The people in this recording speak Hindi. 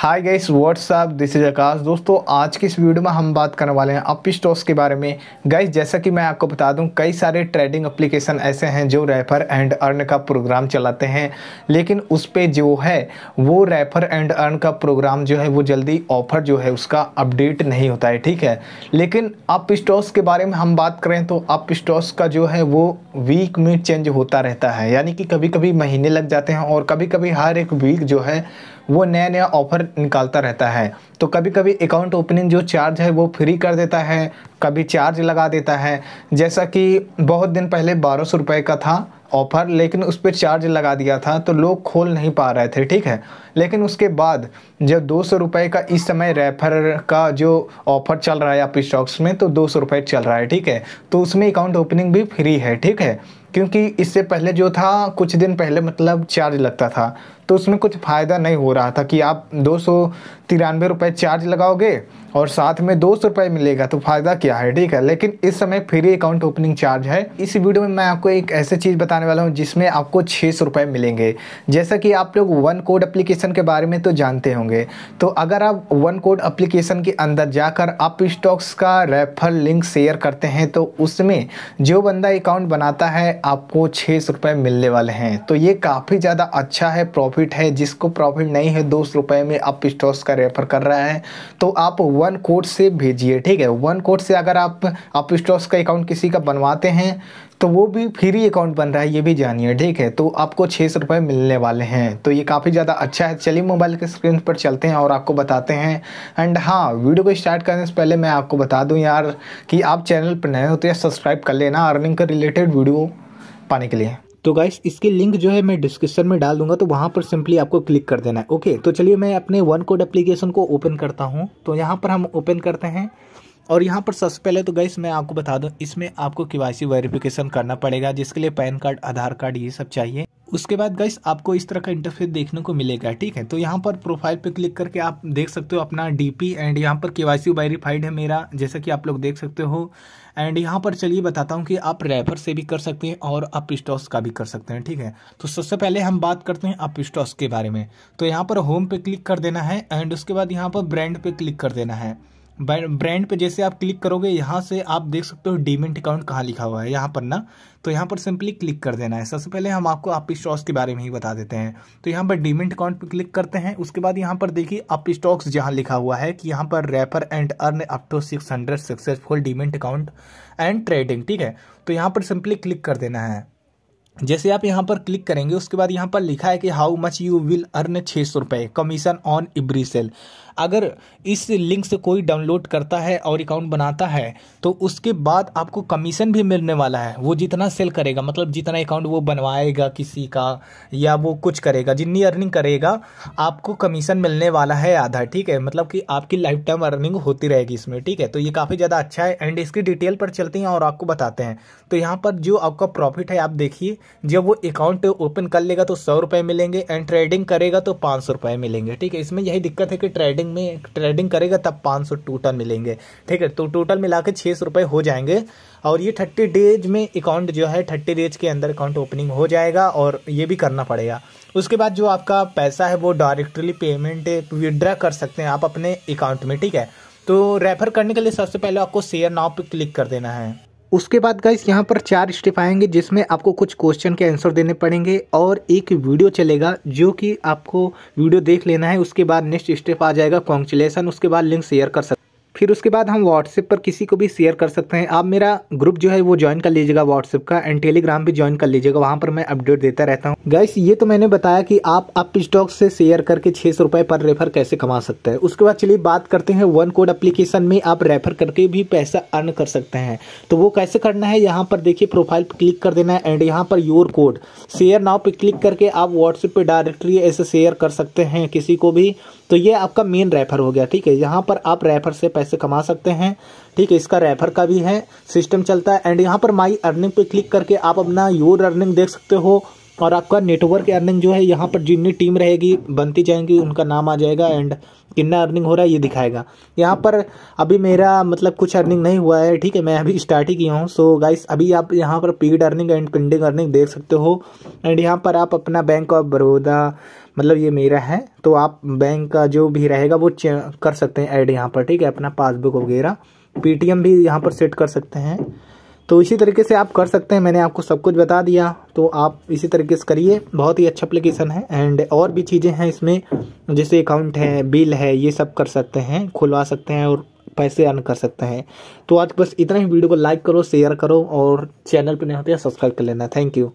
hi guys what's up this is Akash दोस्तों आज की इस वीडियो में हम बात करने वाले हैं अपी स्टॉक्स के बारे में गाइस जैसा कि मैं आपको बता दूं कई सारे ट्रेडिंग एप्लीकेशन ऐसे हैं जो रेफर एंड अर्न का प्रोग्राम चलाते हैं लेकिन उस पर जो है वो रेफर एंड अर्न का प्रोग्राम जो है वो जल्दी ऑफर जो है उसका अपडेट नहीं होता है ठीक है लेकिन अप स्टॉक्स के बारे में हम बात करें तो अप स्टॉक्स का जो है वो वीक में चेंज होता रहता है यानी कि कभी कभी महीने लग जाते हैं और कभी कभी हर एक वीक जो है वो नया नया ऑफर निकालता रहता है तो कभी कभी अकाउंट ओपनिंग जो चार्ज है वो फ्री कर देता है कभी चार्ज लगा देता है जैसा कि बहुत दिन पहले बारह सौ रुपये का था ऑफ़र लेकिन उस पर चार्ज लगा दिया था तो लोग खोल नहीं पा रहे थे ठीक है लेकिन उसके बाद जब दो सौ रुपये का इस समय रेफर का जो ऑफ़र चल रहा है आप स्टॉक्स में तो दो सौ रुपये चल रहा है ठीक है तो उसमें अकाउंट ओपनिंग भी फ्री है ठीक है क्योंकि इससे पहले जो था कुछ दिन पहले मतलब चार्ज लगता था तो उसमें कुछ फ़ायदा नहीं हो रहा था कि आप दो सौ तिरानवे रुपये चार्ज लगाओगे और साथ में दो सौ रुपये मिलेगा तो फ़ायदा क्या है ठीक है लेकिन इस समय फ्री अकाउंट ओपनिंग चार्ज है इस वीडियो में मैं आपको एक ऐसी चीज़ बताना बताने वाला हूँ जिसमें आपको छः सौ रुपये मिलेंगे जैसा कि आप लोग वन कोड अप्लीकेशन के बारे में तो जानते होंगे तो अगर आप वन कोड अप्लीकेशन के अंदर जाकर आप स्टॉक्स का रेफर लिंक शेयर करते हैं तो उसमें जो बंदा अकाउंट बनाता है आपको छः सौ रुपये मिलने वाले हैं तो ये काफ़ी ज़्यादा अच्छा है प्रॉफिट है जिसको प्रॉफिट नहीं है दो सौ रुपये में आप स्टॉक्स का रेफर कर रहा है तो आप वन कोड से भेजिए ठीक है वन कोड से अगर आप आप स्टॉक्स का अकाउंट किसी का बनवाते हैं तो वो भी फ्री अकाउंट बन रहा है ये भी जानिए ठीक है तो आपको छः सौ रुपये मिलने वाले हैं तो ये काफ़ी ज़्यादा अच्छा है चलिए मोबाइल के स्क्रीन पर चलते हैं और आपको बताते हैं एंड हाँ वीडियो को स्टार्ट करने से पहले मैं आपको बता दूँ यार कि आप चैनल पर नए हो तो यार सब्सक्राइब कर लेना अर्निंग का रिलेटेड वीडियो पाने के लिए तो गाइस इसकी लिंक जो है मैं डिस्क्रिप्शन में डाल दूंगा तो वहाँ पर सिंपली आपको क्लिक कर देना है ओके तो चलिए मैं अपने वन कोड एप्लीकेशन को ओपन करता हूँ तो यहाँ पर हम ओपन करते हैं और यहाँ पर सबसे पहले तो गैस मैं आपको बता दूँ इसमें आपको के वेरिफिकेशन करना पड़ेगा जिसके लिए पैन कार्ड आधार कार्ड ये सब चाहिए उसके बाद गैस आपको इस तरह का इंटरफेस देखने को मिलेगा ठीक है तो यहाँ पर प्रोफाइल पे क्लिक करके आप देख सकते हो अपना डीपी एंड यहाँ पर केवाईसी वेरीफाइड है मेरा जैसा कि आप लोग देख सकते हो एंड यहाँ पर चलिए बताता हूँ कि आप रेफर से भी कर सकते हैं और आप स्टॉक्स का भी कर सकते हैं ठीक है तो सबसे पहले हम बात करते हैं आप स्टॉक्स के बारे में तो यहाँ पर होम पे क्लिक कर देना है एंड उसके बाद यहाँ पर ब्रांड पे क्लिक कर देना है ब्रांड पे जैसे आप क्लिक करोगे यहाँ से आप देख सकते हो डीमेंट अकाउंट कहाँ लिखा हुआ है यहाँ पर ना तो यहाँ पर सिंपली क्लिक कर देना है सबसे पहले हम आपको आप स्टॉक्स के बारे में ही बता देते हैं तो यहाँ पर डीमेंट अकाउंट पर क्लिक करते हैं उसके बाद यहाँ पर देखिए आप स्टॉक्स जहाँ लिखा हुआ है कि यहाँ पर refer and earn up to six hundred successful demat account and trading ठीक है तो यहाँ पर सिंपली क्लिक कर देना है जैसे आप यहाँ पर क्लिक करेंगे उसके बाद यहाँ पर लिखा है कि how much you will earn छः सौ रुपये कमीशन ऑन इब्री सेल अगर इस लिंक से कोई डाउनलोड करता है और अकाउंट बनाता है तो उसके बाद आपको कमीशन भी मिलने वाला है वो जितना सेल करेगा मतलब जितना अकाउंट वो बनवाएगा किसी का या वो कुछ करेगा जितनी अर्निंग करेगा आपको कमीशन मिलने वाला है आधा ठीक है मतलब कि आपकी लाइफ टाइम अर्निंग होती रहेगी इसमें ठीक है तो ये काफ़ी ज़्यादा अच्छा है एंड इसकी डिटेल पर चलते हैं और आपको बताते हैं तो यहाँ पर जो आपका प्रॉफिट है आप देखिए जब वो अकाउंट ओपन कर लेगा तो सौ रुपये मिलेंगे एंड ट्रेडिंग करेगा तो पाँच सौ रुपये मिलेंगे ठीक है इसमें यही दिक्कत है कि ट्रेडिंग में ट्रेडिंग करेगा तब पाँच सौ टोटल मिलेंगे ठीक है तो टोटल मिला के छः सौ रुपये हो जाएंगे और ये थर्टी डेज में अकाउंट जो है थर्टी डेज के अंदर अकाउंट ओपनिंग हो जाएगा और ये भी करना पड़ेगा उसके बाद जो आपका पैसा है वो डायरेक्टली पेमेंट विदड्रा कर सकते हैं आप अपने अकाउंट में ठीक है तो रेफर करने के लिए सबसे पहले आपको शेयर नाव पर क्लिक कर देना है उसके बाद गाइस यहाँ पर चार स्टेप आएंगे जिसमें आपको कुछ क्वेश्चन के आंसर देने पड़ेंगे और एक वीडियो चलेगा जो कि आपको वीडियो देख लेना है उसके बाद नेक्स्ट स्टेप आ जाएगा कॉन्चुलेसन उसके बाद लिंक शेयर कर सकते फिर उसके बाद हम व्हाट्सएप पर किसी को भी शेयर कर सकते हैं आप मेरा ग्रुप जो है वो ज्वाइन कर लीजिएगा व्हाट्सएप का एंड टेलीग्राम भी ज्वाइन कर लीजिएगा वहाँ पर मैं अपडेट देता रहता हूँ गैस ये तो मैंने बताया कि आप अप स्टॉक से शेयर करके छः सौ रुपये पर रेफर कैसे कमा सकते हैं उसके बाद चलिए बात करते हैं वन कोड अप्लीकेशन में आप रेफर करके भी पैसा अर्न कर सकते हैं तो वो कैसे करना है यहाँ पर देखिए प्रोफाइल पर क्लिक कर देना है एंड यहाँ पर योर कोड शेयर नाव पर क्लिक करके आप व्हाट्सएप पर डायरेक्टली ऐसे शेयर कर सकते हैं किसी को भी तो ये आपका मेन रेफर हो गया ठीक है यहाँ पर आप रेफर से पैसे कमा सकते हैं ठीक है इसका रेफर का भी है सिस्टम चलता है एंड यहाँ पर माई अर्निंग पे क्लिक करके आप अपना योर अर्निंग देख सकते हो और आपका नेटवर्क अर्निंग जो है यहाँ पर जितनी टीम रहेगी बनती जाएंगी उनका नाम आ जाएगा एंड कितना अर्निंग हो रहा है ये दिखाएगा यहाँ पर अभी मेरा मतलब कुछ अर्निंग नहीं हुआ है ठीक है मैं अभी स्टार्ट ही किया हूँ सो गाइस अभी आप यहाँ पर paid earning and pending earning देख सकते हो एंड यहाँ पर आप अपना बैंक ऑफ बड़ौदा मतलब ये मेरा है तो आप बैंक का जो भी रहेगा वो कर सकते हैं ऐड यहाँ पर ठीक है अपना पासबुक वगैरह पेटीएम भी यहाँ पर सेट कर सकते हैं तो इसी तरीके से आप कर सकते हैं मैंने आपको सब कुछ बता दिया तो आप इसी तरीके से करिए बहुत ही अच्छा अप्लीकेशन है एंड और भी चीज़ें हैं इसमें जैसे अकाउंट है बिल है ये सब कर सकते हैं खुलवा सकते हैं और पैसे अर्न कर सकते हैं तो आज बस इतना ही वीडियो को लाइक करो शेयर करो और चैनल पर नहीं होते सब्सक्राइब कर लेना थैंक यू